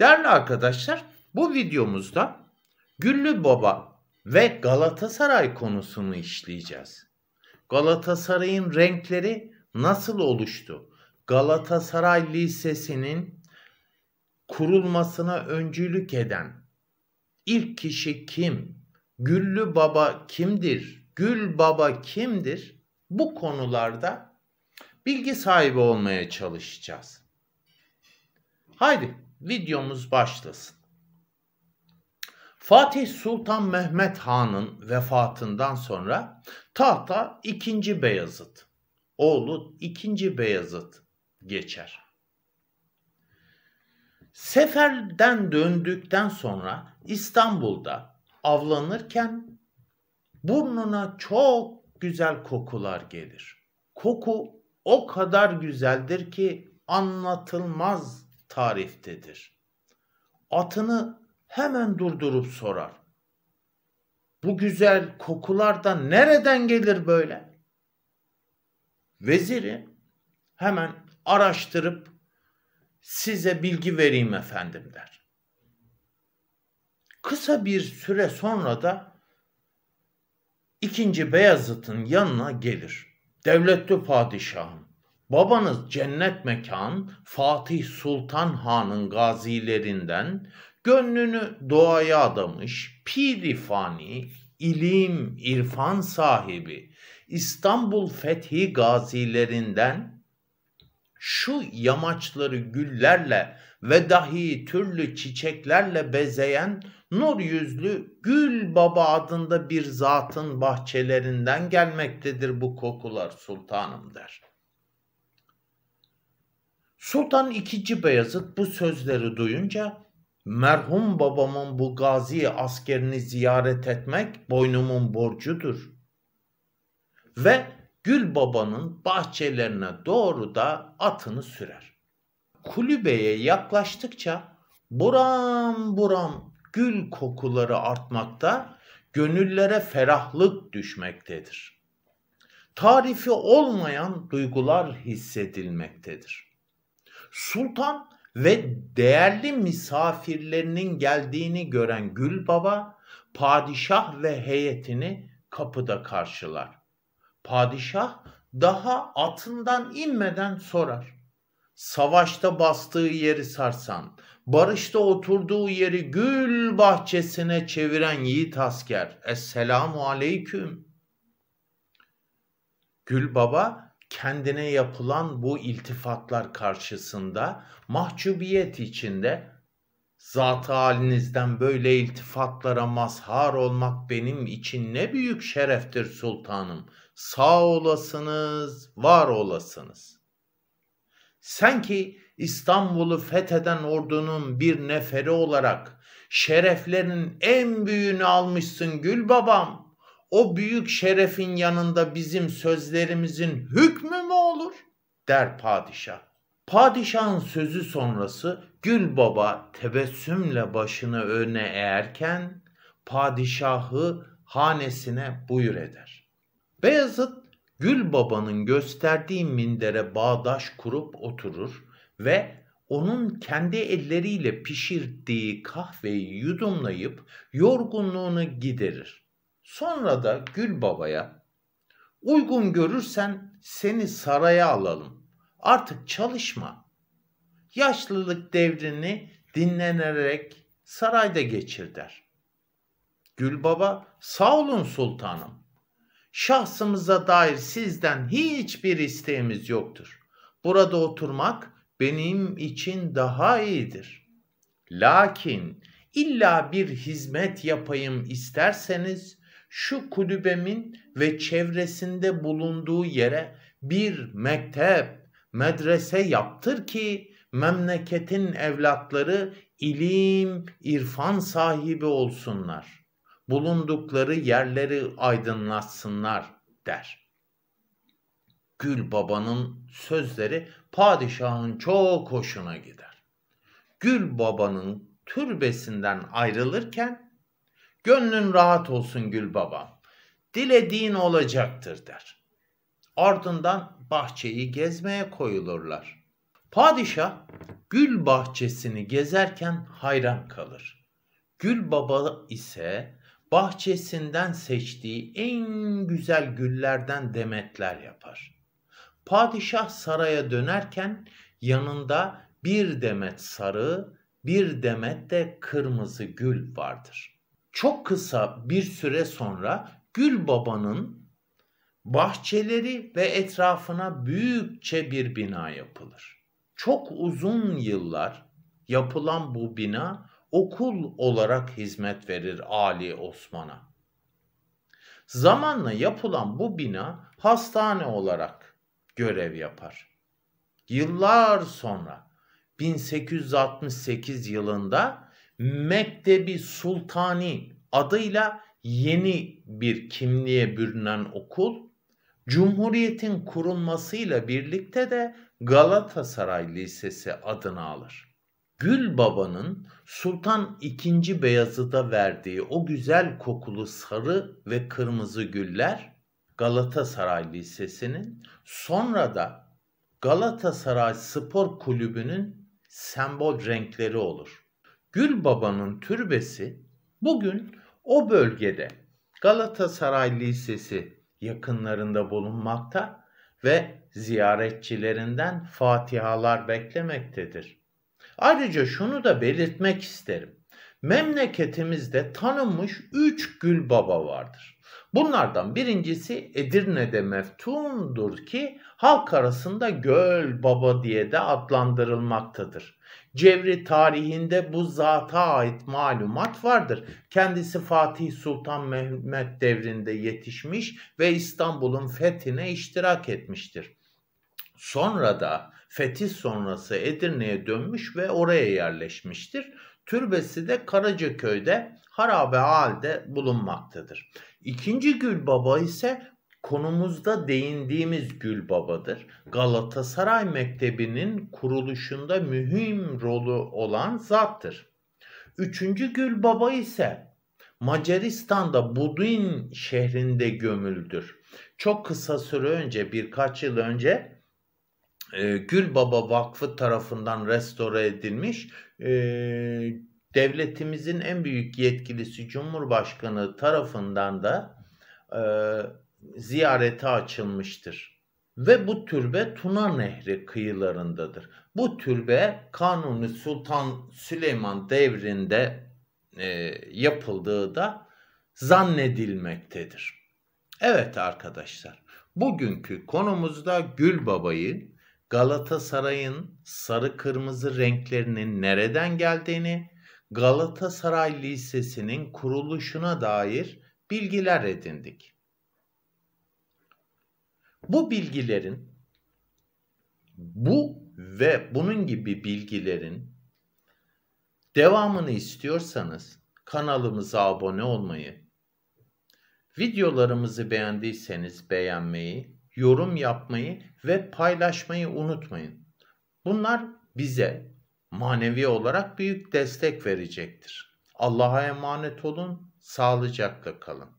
Değerli arkadaşlar bu videomuzda Güllü Baba ve Galatasaray konusunu işleyeceğiz. Galatasaray'ın renkleri nasıl oluştu? Galatasaray Lisesi'nin kurulmasına öncülük eden ilk kişi kim? Güllü Baba kimdir? Gül Baba kimdir? Bu konularda bilgi sahibi olmaya çalışacağız. Haydi videomuz başlasın. Fatih Sultan Mehmet Han'ın vefatından sonra tahta 2. Beyazıt, oğlu 2. Beyazıt geçer. Seferden döndükten sonra İstanbul'da avlanırken burnuna çok güzel kokular gelir. Koku o kadar güzeldir ki anlatılmaz tariftedir. Atını hemen durdurup sorar. Bu güzel kokulardan nereden gelir böyle? Veziri hemen araştırıp size bilgi vereyim efendim der. Kısa bir süre sonra da ikinci Beyazıt'ın yanına gelir. Devletli padişahım Babanız cennet mekan Fatih Sultan Han'ın gazilerinden gönlünü doğaya adamış piri fani, ilim, irfan sahibi İstanbul fethi gazilerinden şu yamaçları güllerle ve dahi türlü çiçeklerle bezeyen nur yüzlü Gül Baba adında bir zatın bahçelerinden gelmektedir bu kokular sultanım der.'' Sultan II. Beyazıt bu sözleri duyunca merhum babamın bu gazi askerini ziyaret etmek boynumun borcudur. Ve Gül Baba'nın bahçelerine doğru da atını sürer. Kulübeye yaklaştıkça buram buram gül kokuları artmakta, gönüllere ferahlık düşmektedir. Tarifi olmayan duygular hissedilmektedir.'' Sultan ve değerli misafirlerinin geldiğini gören Gül Baba padişah ve heyetini kapıda karşılar. Padişah daha atından inmeden sorar. Savaşta bastığı yeri sarsan, barışta oturduğu yeri gül bahçesine çeviren yiğit asker. Esselamu aleyküm. Gül Baba kendine yapılan bu iltifatlar karşısında mahcubiyet içinde zat halinizden böyle iltifatlara mazhar olmak benim için ne büyük şereftir sultanım. Sağ olasınız, var olasınız. Sen ki İstanbul'u fetheden ordunun bir neferi olarak şereflerin en büyüğünü almışsın gül babam.'' o büyük şerefin yanında bizim sözlerimizin hükmü mü olur der padişah. Padişahın sözü sonrası Gül Baba tebessümle başını öne eğerken padişahı hanesine buyur eder. Beyazıt Gül Baba'nın gösterdiği mindere bağdaş kurup oturur ve onun kendi elleriyle pişirdiği kahveyi yudumlayıp yorgunluğunu giderir. Sonra da Gül Baba'ya uygun görürsen seni saraya alalım. Artık çalışma. Yaşlılık devrini dinlenerek sarayda geçir der. Gül Baba sağ olun sultanım. Şahsımıza dair sizden hiçbir isteğimiz yoktur. Burada oturmak benim için daha iyidir. Lakin illa bir hizmet yapayım isterseniz şu kulübemin ve çevresinde bulunduğu yere bir mektep, medrese yaptır ki memleketin evlatları ilim, irfan sahibi olsunlar. Bulundukları yerleri aydınlatsınlar der. Gül Baba'nın sözleri padişahın çok hoşuna gider. Gül Baba'nın türbesinden ayrılırken Gönlün rahat olsun gül babam. Dilediğin olacaktır der. Ardından bahçeyi gezmeye koyulurlar. Padişah gül bahçesini gezerken hayran kalır. Gül baba ise bahçesinden seçtiği en güzel güllerden demetler yapar. Padişah saraya dönerken yanında bir demet sarı, bir demet de kırmızı gül vardır çok kısa bir süre sonra Gül Baba'nın bahçeleri ve etrafına büyükçe bir bina yapılır. Çok uzun yıllar yapılan bu bina okul olarak hizmet verir Ali Osman'a. Zamanla yapılan bu bina hastane olarak görev yapar. Yıllar sonra 1868 yılında Mektebi Sultani adıyla yeni bir kimliğe bürünen okul, Cumhuriyet'in kurulmasıyla birlikte de Galatasaray Lisesi adını alır. Gül Baba'nın Sultan II. Beyazıt'a verdiği o güzel kokulu sarı ve kırmızı güller Galatasaray Lisesi'nin sonra da Galatasaray Spor Kulübü'nün sembol renkleri olur. Gül Baba'nın türbesi bugün o bölgede Galatasaray Lisesi yakınlarında bulunmakta ve ziyaretçilerinden fatihalar beklemektedir. Ayrıca şunu da belirtmek isterim. Memleketimizde tanınmış 3 Gül Baba vardır. Bunlardan birincisi Edirne'de meftundur ki halk arasında Göl Baba diye de adlandırılmaktadır. Cevri tarihinde bu zata ait malumat vardır. Kendisi Fatih Sultan Mehmet devrinde yetişmiş ve İstanbul'un fethine iştirak etmiştir. Sonra da fetih sonrası Edirne'ye dönmüş ve oraya yerleşmiştir. Türbesi de Karacaköy'de harabe halde bulunmaktadır. İkinci Gül Baba ise konumuzda değindiğimiz Gül Baba'dır. Galatasaray Mektebi'nin kuruluşunda mühim rolü olan zattır. Üçüncü Gül Baba ise Macaristan'da Budin şehrinde gömüldür. Çok kısa süre önce birkaç yıl önce e, Gül Baba Vakfı tarafından restore edilmiş e, devletimizin en büyük yetkilisi Cumhurbaşkanı tarafından da e, ziyarete açılmıştır. Ve bu türbe Tuna Nehri kıyılarındadır. Bu türbe Kanuni Sultan Süleyman devrinde e, yapıldığı da zannedilmektedir. Evet arkadaşlar, bugünkü konumuzda Gül Baba'yı Galatasaray'ın sarı kırmızı renklerinin nereden geldiğini Galatasaray Lisesi'nin kuruluşuna dair bilgiler edindik. Bu bilgilerin bu ve bunun gibi bilgilerin devamını istiyorsanız kanalımıza abone olmayı, videolarımızı beğendiyseniz beğenmeyi, yorum yapmayı ve paylaşmayı unutmayın. Bunlar bize manevi olarak büyük destek verecektir. Allah'a emanet olun, sağlıcakla kalın.